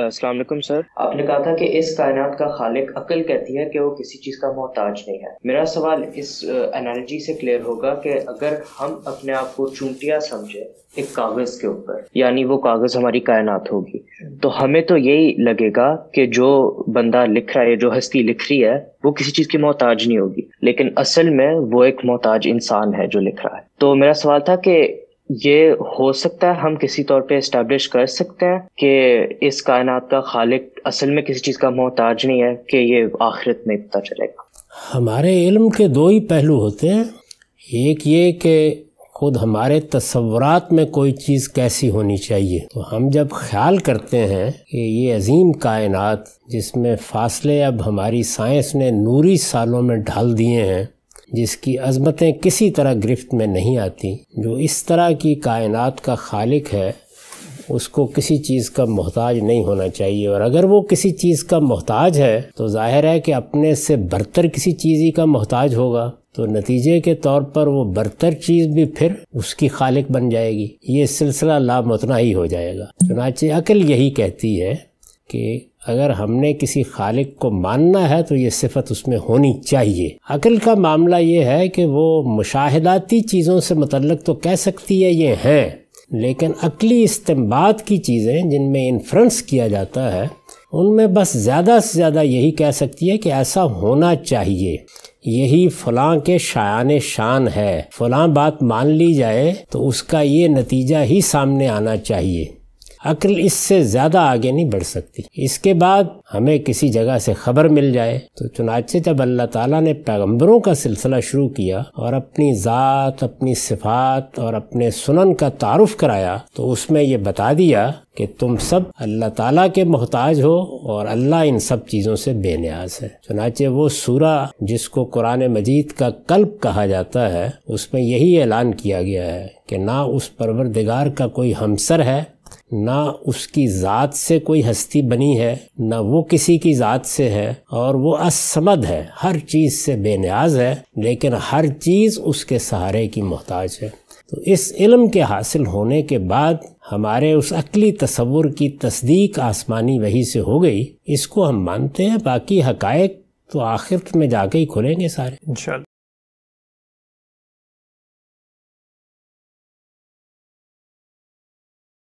अस्सलाम सर आपने कहा था कि इस कायनात का खालिक अकल कहती है कि वो किसी चीज़ का मोहताज नहीं है मेरा सवाल इस एनालॉजी से क्लियर होगा कि अगर हम अपने आप को चूंटिया समझे एक कागज़ के ऊपर यानी वो कागज़ हमारी कायनात होगी तो हमें तो यही लगेगा कि जो बंदा लिख रहा है जो हस्ती लिख रही है वो किसी चीज़ की मोहताज नहीं होगी लेकिन असल में वो एक मोहताज इंसान है जो लिख रहा है तो मेरा सवाल था कि ये हो सकता है हम किसी तौर पे इस्टेब्लिश कर सकते हैं कि इस कायनात का खालिक असल में किसी चीज़ का मोहताज नहीं है कि ये आखिरत में पता चलेगा हमारे इल्म के दो ही पहलू होते हैं एक ये कि खुद हमारे तस्वरत में कोई चीज़ कैसी होनी चाहिए तो हम जब ख्याल करते हैं कि ये अजीम कायनात जिसमें फासले अब हमारी साइंस ने नूरी सालों में ढाल दिए हैं जिसकी अजमतें किसी तरह गिरफ्त में नहीं आती जो इस तरह की कायनात का खालिक है उसको किसी चीज़ का मोहताज नहीं होना चाहिए और अगर वो किसी चीज़ का मोहताज है तो जाहिर है कि अपने से बरतर किसी चीज़ ही का मोहताज होगा तो नतीजे के तौर पर वो बरतर चीज़ भी फिर उसकी खालिक बन जाएगी ये सिलसिला लामतना ही हो जाएगा चुनाच अकल यही कहती है कि अगर हमने किसी खालिक को मानना है तो ये सिफत उसमें होनी चाहिए अकल का मामला ये है कि वो मुशाहदाती चीज़ों से मतलब तो कह सकती है ये हैं लेकिन अकली इस्तेमाल की चीज़ें जिनमें इन्फ्रेंस किया जाता है उनमें बस ज़्यादा से ज़्यादा यही कह सकती है कि ऐसा होना चाहिए यही फलां के शायान शान है फलां बात मान ली जाए तो उसका ये नतीजा ही सामने आना चाहिए अक्ल इससे ज़्यादा आगे नहीं बढ़ सकती इसके बाद हमें किसी जगह से खबर मिल जाए तो चुनाचे जब अल्लाह ताला ने पैगम्बरों का सिलसिला शुरू किया और अपनी ज़ात अपनी सिफात और अपने सुनन का तारुफ कराया तो उसमें यह बता दिया कि तुम सब अल्लाह ताला के मोहताज हो और अल्लाह इन सब चीज़ों से बेनियाज है चुनाचे वो सूरा जिसको कुरान मजीद का कल्प कहा जाता है उसमें यही ऐलान किया गया है कि ना उस परवरदिगार का कोई हमसर है ना उसकी ज़ात से कोई हस्ती बनी है ना वो किसी की ज़ात से है और वो असमद है हर चीज़ से बेनियाज है लेकिन हर चीज़ उसके सहारे की मोहताज है तो इस इल्म के हासिल होने के बाद हमारे उस अकली तस्वुर की तस्दीक आसमानी वही से हो गई इसको हम मानते हैं बाकी हकायक तो आखिर में जाके ही खुलेंगे सारे